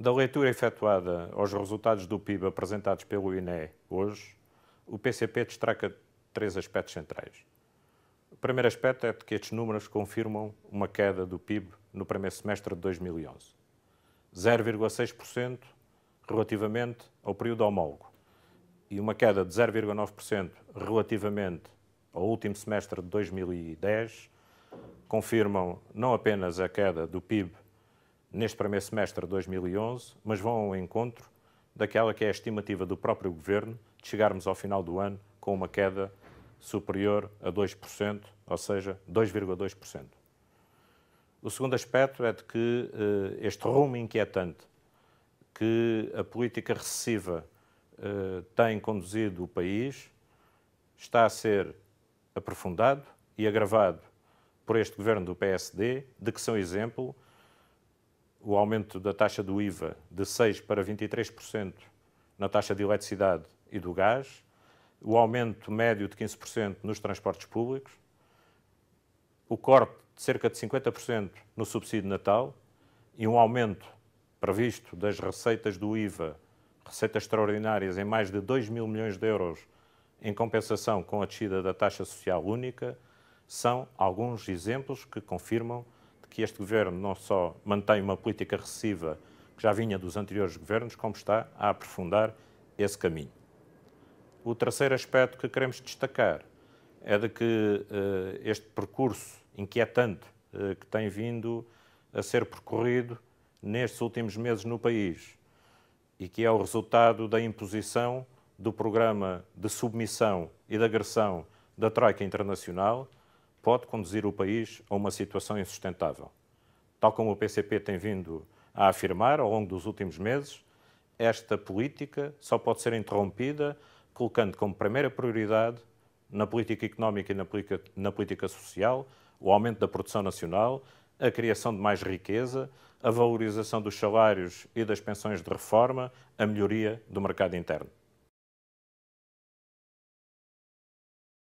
Da leitura efetuada aos resultados do PIB apresentados pelo INE hoje, o PCP destaca três aspectos centrais. O primeiro aspecto é que estes números confirmam uma queda do PIB no primeiro semestre de 2011, 0,6% relativamente ao período homólogo e uma queda de 0,9% relativamente ao último semestre de 2010, confirmam não apenas a queda do PIB neste primeiro semestre de 2011, mas vão ao encontro daquela que é a estimativa do próprio Governo de chegarmos ao final do ano com uma queda superior a 2%, ou seja, 2,2%. O segundo aspecto é de que uh, este rumo inquietante que a política recessiva uh, tem conduzido o país está a ser aprofundado e agravado por este governo do PSD, de que são exemplo o aumento da taxa do IVA de 6% para 23% na taxa de eletricidade e do gás, o aumento médio de 15% nos transportes públicos, o corte de cerca de 50% no subsídio natal e um aumento previsto das receitas do IVA, receitas extraordinárias em mais de 2 mil milhões de euros em compensação com a descida da taxa social única, são alguns exemplos que confirmam que este governo não só mantém uma política recessiva que já vinha dos anteriores governos, como está a aprofundar esse caminho. O terceiro aspecto que queremos destacar é de que uh, este percurso inquietante uh, que tem vindo a ser percorrido nestes últimos meses no país e que é o resultado da imposição do programa de submissão e de agressão da Troika Internacional, pode conduzir o país a uma situação insustentável. Tal como o PCP tem vindo a afirmar ao longo dos últimos meses, esta política só pode ser interrompida colocando como primeira prioridade na política económica e na política, na política social o aumento da produção nacional, a criação de mais riqueza, a valorização dos salários e das pensões de reforma, a melhoria do mercado interno.